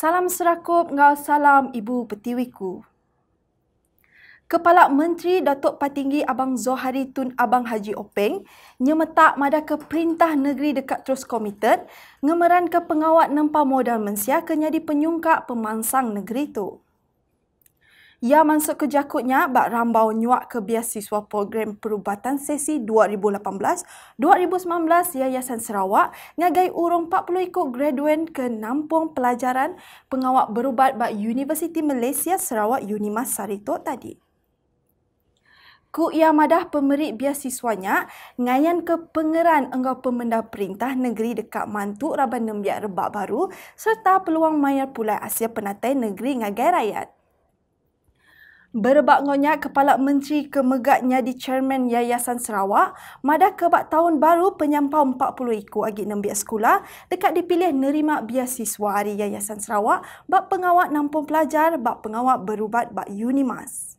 Salam serakup, ngal salam ibu petiwiku. Kepala Menteri Datuk Patinggi Abang Zohari Tun Abang Haji Openg nyemetak mada ke perintah negeri dekat terus komited ngemeran ke pengawat nempa modal mensia kenyadi penyungka pemansang negeri tu. Ia ya, masuk ke jakutnya bak rambau nyuak ke biasiswa program perubatan sesi 2018-2019 Yayasan Sarawak ngagai urung 40 ikut graduan ke nampung pelajaran pengawak berubat bak Universiti Malaysia Sarawak Unimas Sarito tadi. Ku ia madah pemerik biasiswanya ngayan ke pengeran engkau pemenda perintah negeri dekat mantuk Raban Nembiak Rebak Baru serta peluang mayar pulai Asia Penatai Negeri ngagai rakyat. Berebak ngonyak kepala menteri kemegatnya di Chairman Yayasan Sarawak, mada kebak tahun baru penyampau 40 iku agit nembiak sekolah dekat dipilih nerima biasiswa hari Yayasan Sarawak bak pengawak nampung pelajar bak pengawak berubat bak Unimas.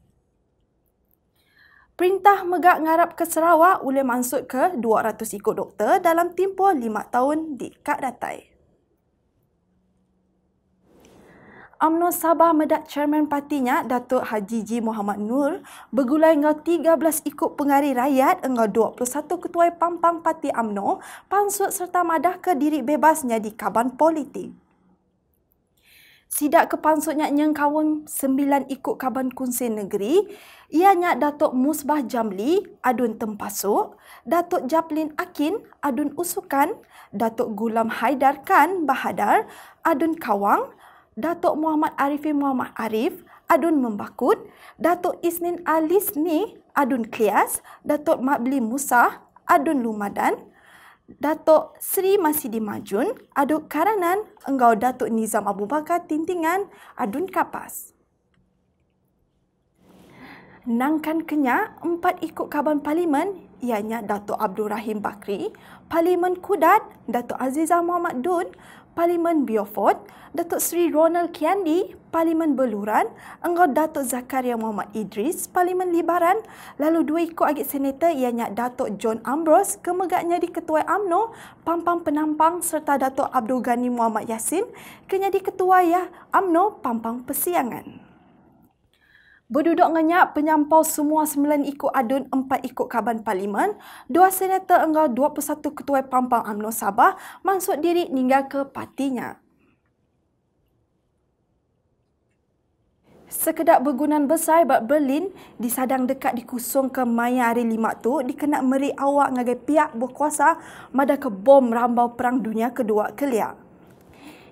Perintah megak ngarap ke Sarawak boleh masuk ke 200 ikut doktor dalam tempoh 5 tahun di Kak Datai. UMNO Sabah Medak Chairman Partinya Datuk Haji G. Muhammad Nur bergulai dengan 13 ikut pengari rakyat dengan 21 ketua pampang parti UMNO pansut serta madah ke diri bebasnya di kaban politik. Sidak ke pansutnya nyeng kawan 9 ikut kaban kunci negeri ianya Datuk Musbah Jamli adun tempasuk, Datuk Japlin Akin adun usukan, Datuk Gulam Haidar Khan Bahadar adun kawang, Datuk Muhammad Arifin Muhammad Arif adun membakut, Datuk Isnin Alis ni adun klias, Datuk Mabli Musa adun lumadan, Datuk Sri Masidi Majun adun karanan, engkau Datuk Nizam Abu Bakar tintingan adun kapas. Nangkan kenyak empat ikut kaban parlimen ianya Dato' Abdul Rahim Bakri, Parlimen Kudat, Dato' Aziza Muhammad Dun, Parlimen Beaufort, Dato' Sri Ronald Kiandi, Parlimen Beluran, Engkau Dato' Zakaria Muhammad Idris, Parlimen Libaran, lalu dua ikut agit senator ianya Dato' John Ambrose, kemegaknya di Ketua UMNO, Pampang Penampang serta Dato' Abdul Ghani Muhammad Yassin, kenyadi Ketua ya UMNO Pampang Persiangan. Berduduk ngenyap penyampau semua 9 ikut adun 4 ikut kaban parlimen, dua senator enggau 21 ketua pampang UMNO Sabah masuk diri hingga ke partinya. Sekedap bergunan besar bat Berlin, disadang dekat dikusung ke Maya hari lima tu, dikenak meri awak ngagai pihak berkuasa mada ke bom rambau perang dunia kedua keliak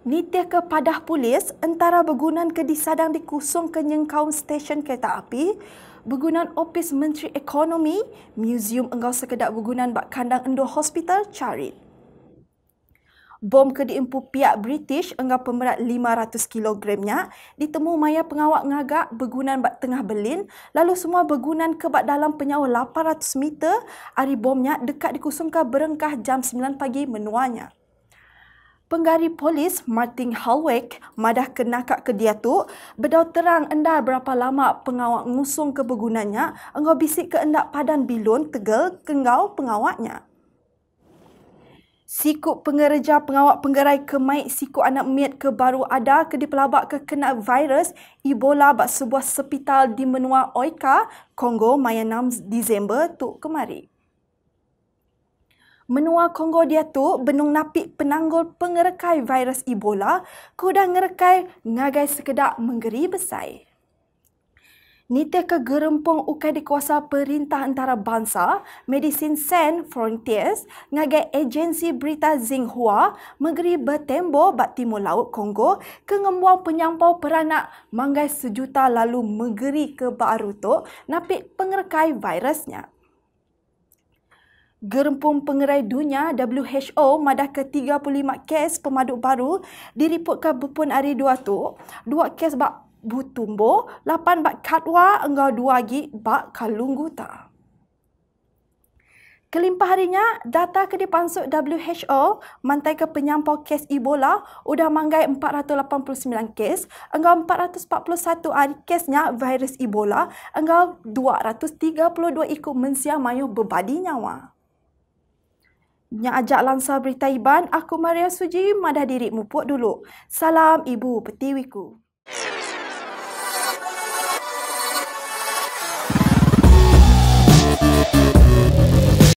nitih ke padah polis antara begunan ke disadang dikusung ke nyengkaum stesen kereta api, begunan opis Menteri Ekonomi, muzium enggau sekedap begunan bak kandang endoh hospital carit. Bom ke diimpu pihak British enggau pemerat 500 kilogramnya ditemu maya pengawak ngagak begunan bak tengah Berlin lalu semua begunan ke bak dalam penyawa 800 meter hari bomnya dekat dikusungkan berengkah jam 9 pagi menuanya. Penggari polis Martin Halwick madah kenakak ke dia tu bedau terang enda berapa lama pengawak ngusung ke begunanya engau bisik ke enda padan bilun tegel kengau pengawaknya. Sikuk pengereja pengawak penggerai kemaik sikuk anak miet ke baru ada ke pelabak ke kena virus Ebola bak sebuah sepital di menua Oika, Kongo, Mayanam, Disember tu kemari menua Kongo dia tu benung napik penanggul pengerekai virus Ebola kuda ngerekai ngagai sekedak menggeri besai. Nite ke gerempung ukai dikuasa perintah antara bangsa, Medicine San Frontiers, ngagai agensi berita Zinghua menggeri bertembo bat timur laut Kongo, ke ngembuan penyampau peranak mangai sejuta lalu menggeri ke Baruto, napik pengerekai virusnya. Gerempum Pengerai Dunia WHO madah ke 35 kes pemaduk baru diriputkan berpun hari dua tu. Dua kes bak butumbo, lapan bak katwa, enggau dua lagi bak kalungguta. Kelimpah harinya, data ke dipansuk WHO mantai ke penyampau kes Ebola udah manggai 489 kes, enggau 441 hari kesnya virus Ebola, enggau 232 ikut mensia mayuh berbadi nyawa. Nya ajak lansa berita iban, aku Maria Suji, madah diri mupuk dulu. Salam Ibu Petiwiku. Yeah.